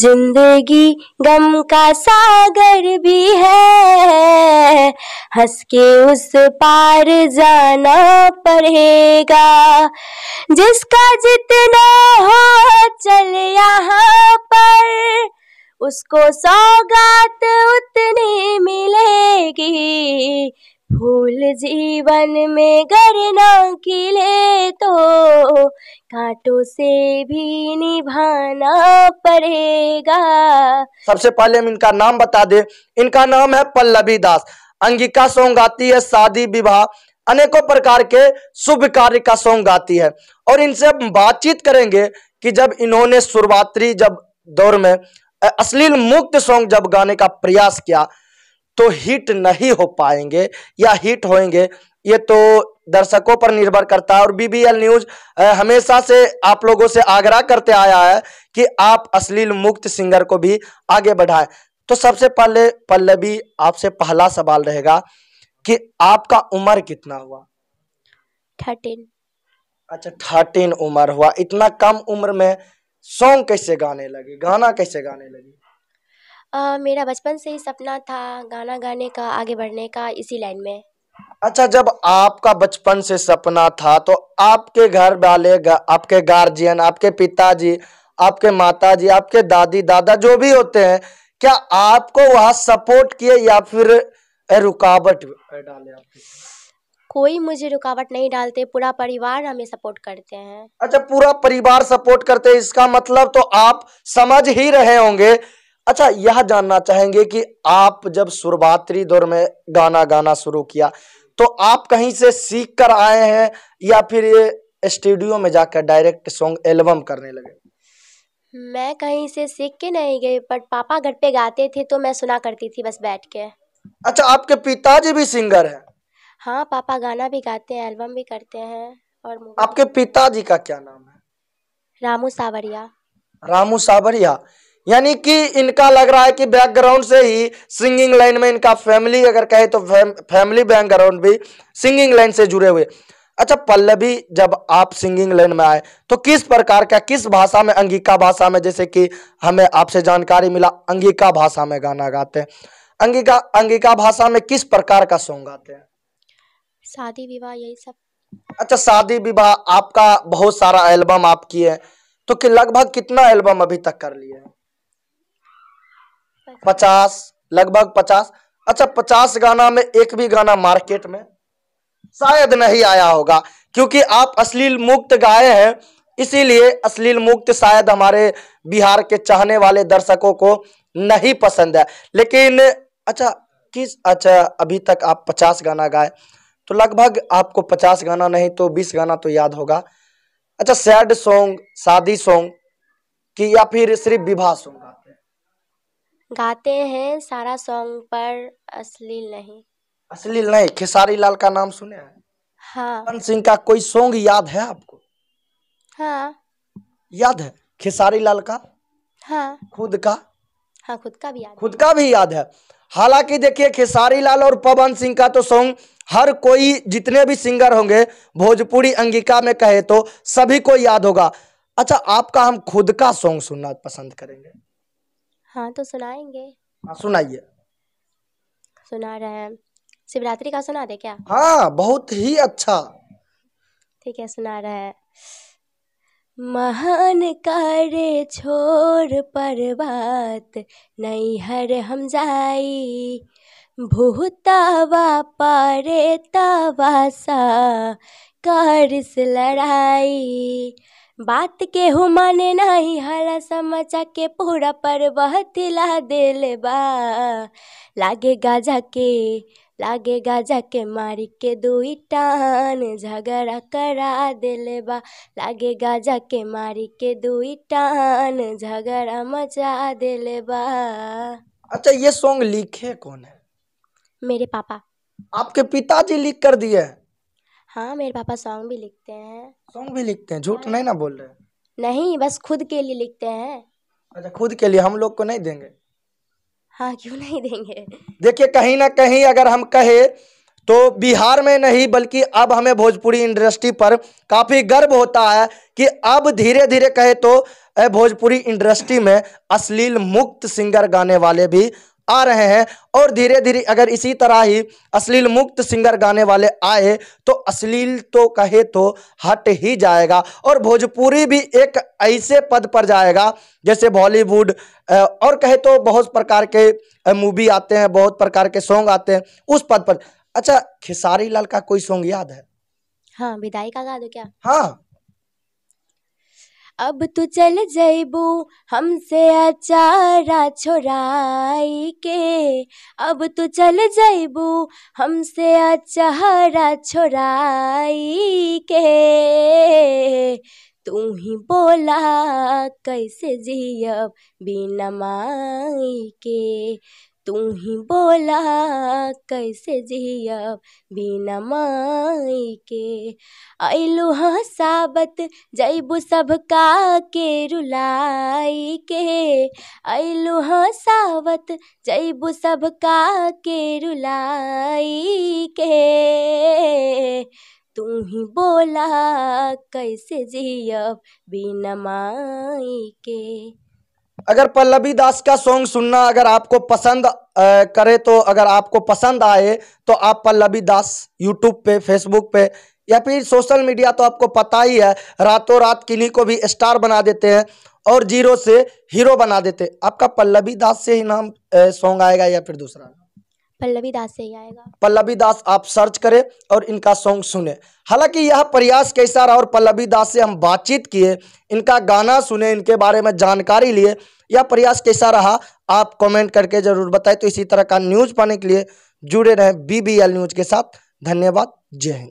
जिंदगी गम का सागर भी है हंस के उस पार जाना पड़ेगा जिसका जितना हो चल यहाँ पर उसको सौगात उतनी मिलेगी फूल जीवन में गरना खिले तो कांटों से भी निभाना पड़ेगा सबसे पहले हम इनका नाम बता दें इनका नाम है पल्लवी दास अंगिका सॉन्ग गाती है शादी विवाह अनेकों प्रकार के शुभ कार्य का सॉन्ग गाती है और इनसे हम बातचीत करेंगे कि जब इन्होंने शुरुआत जब दौर में अश्लील मुक्त सॉन्ग जब गाने का प्रयास किया तो हिट नहीं हो पाएंगे या हिट होएंगे ये तो दर्शकों पर निर्भर करता है और बीबीएल न्यूज हमेशा से आप लोगों से आग्रह करते आया है कि आप अश्लील मुक्त सिंगर को भी आगे बढ़ाएं तो सबसे पहले पल्लवी आपसे पहला सवाल रहेगा कि आपका उम्र कितना हुआ थर्टीन अच्छा थर्टीन उम्र हुआ इतना कम उम्र में सॉन्ग कैसे गाने लगे गाना कैसे गाने लगे मेरा बचपन से ही सपना था गाना गाने का आगे बढ़ने का इसी लाइन में अच्छा जब आपका बचपन से सपना था तो आपके घर वाले आपके गार्जियन आपके पिताजी आपके माताजी आपके दादी दादा जो भी होते हैं क्या आपको वहाँ सपोर्ट किए या फिर रुकावट डाले आपके कोई मुझे रुकावट नहीं डालते पूरा परिवार हमें सपोर्ट करते हैं अच्छा पूरा परिवार सपोर्ट करते हैं इसका मतलब तो आप समझ ही रहे होंगे अच्छा यह जानना चाहेंगे कि आप जब शुरुआती दौर में गाना गाना शुरू किया तो आप कहीं से सीख कर आए हैं या फिर ये स्टूडियो में जाकर डायरेक्ट सॉन्ग एल्बम करने लगे मैं कहीं से सीख के नहीं गई बट पापा घर पे गाते थे तो मैं सुना करती थी बस बैठ के अच्छा आपके पिताजी भी सिंगर हैं हाँ पापा गाना भी गाते हैं एल्बम भी करते हैं और आपके पिताजी का क्या नाम है रामू सावरिया रामू सावरिया यानी कि इनका लग रहा है कि बैकग्राउंड से ही सिंगिंग लाइन में इनका फैमिली अगर कहे तो फैमिली बैकग्राउंड भी सिंगिंग लाइन से जुड़े हुए अच्छा पल्लवी जब आप सिंगिंग लाइन में आए तो किस प्रकार का किस भाषा में अंगिका भाषा में जैसे कि हमें आपसे जानकारी मिला अंगिका भाषा में गाना गाते हैं अंगिका अंगिका भाषा में किस प्रकार का सॉन्ग गाते हैं शादी विवाह यही सब अच्छा शादी विवाह आपका बहुत सारा एल्बम आप किए तो कि लगभग कितना एल्बम अभी तक कर लिए हैं पचास लगभग पचास अच्छा पचास गाना में एक भी गाना मार्केट में शायद नहीं आया होगा क्योंकि आप अश्लील मुक्त गाए हैं इसीलिए अश्लील मुक्त शायद हमारे बिहार के चाहने वाले दर्शकों को नहीं पसंद है लेकिन अच्छा किस अच्छा अभी तक आप पचास गाना गाए तो लगभग आपको पचास गाना नहीं तो बीस गाना तो याद होगा अच्छा सैड सॉन्ग शादी सॉन्ग कि या फिर सिर्फ विवाह सॉन्ग गाते हैं सारा सॉन्ग पर अश्लील नहीं अश्लील नहीं खेसारी लाल का नाम सुने हैं हाँ सिंह का कोई सॉन्ग याद है आपको हाँ याद है खेसारी लाल का हाँ खुद का हाँ खुद का भी याद खुद का भी याद है हालांकि देखिए खेसारी लाल और पवन सिंह का तो सॉन्ग हर कोई जितने भी सिंगर होंगे भोजपुरी अंगिका में कहे तो सभी को याद होगा अच्छा आपका हम खुद का सॉन्ग सुनना पसंद करेंगे हाँ तो सुनाएंगे हाँ सुनाइए सुना रहे हैं शिवरात्रि का सुना दे क्या हाँ बहुत ही अच्छा ठीक है सुना रहे हैं महान कार्य पर पर्वत नहीं हर हम जाई भूतावा पारे तावासा कार्य से लड़ाई बात के हो माने नहीं हरा समचा के पूरा परवह ला देले बा लागे गाजा के लागे गाजा के मार के दुई टान झगड़ा करा दिले बा लागे गाजा के मार के दुई टान झगड़ा मचा दिले बा अच्छा ये सॉन्ग लिखे कौन है मेरे पापा आपके पिताजी लिख कर दिए हाँ मेरे पापा सॉन्ग भी लिखते हैं सॉन्ग भी लिखते हैं झूठ नहीं ना बोल रहे नहीं बस खुद के लिए लिखते हैं अच्छा खुद के लिए हम लोग को नहीं देंगे हाँ क्यों नहीं देंगे देखिए कहीं ना कहीं अगर हम कहे तो बिहार में नहीं बल्कि अब हमें भोजपुरी इंडस्ट्री पर काफ़ी गर्व होता है कि अब धीरे धीरे कहे तो भोजपुरी इंडस्ट्री में अश्लील मुक्त सिंगर गाने वाले भी आ रहे हैं और धीरे धीरे अगर इसी तरह ही अश्लील मुक्त सिंगर गाने वाले आए तो अश्लील तो कहे तो हट ही जाएगा और भोजपुरी भी एक ऐसे पद पर जाएगा जैसे बॉलीवुड और कहे तो बहुत प्रकार के मूवी आते हैं बहुत प्रकार के सॉन्ग आते हैं उस पद पर अच्छा खेसारी लाल का कोई सॉन्ग याद है हाँ विदाई का गा दो क्या हाँ अब तू तो चल जैबू हमसे अचारा छोराई के अब तू तो चल जैबू हमसे अचारा छोराई के तू ही बोला कैसे जियब बिना माई के तू ही बोला कैसे जियब बिना माई के अलू हाँ साबत जैबू सब का के रुलाई के अलू हाँ साबत जैबू सब का के रुलाई के तू ही बोला कैसे जियब बिना माई के अगर पल्लवी दास का सॉन्ग सुनना अगर आपको पसंद करे तो अगर आपको पसंद आए तो आप पल्लवी दास यूट्यूब पे फेसबुक पे या फिर सोशल मीडिया तो आपको पता ही है रातों रात किन्हीं को भी स्टार बना देते हैं और जीरो से हीरो बना देते आपका पल्लवी दास से ही नाम सॉन्ग आएगा या फिर दूसरा पल्लवी दास से ही आएगा पल्लवी दास आप सर्च करें और इनका सॉन्ग सुने हालांकि यह प्रयास कैसा रहा और पल्लवी दास से हम बातचीत किए इनका गाना सुने इनके बारे में जानकारी लिए यह प्रयास कैसा रहा आप कमेंट करके जरूर बताएं तो इसी तरह का न्यूज़ पाने के लिए जुड़े रहें बी न्यूज़ के साथ धन्यवाद जय हिंद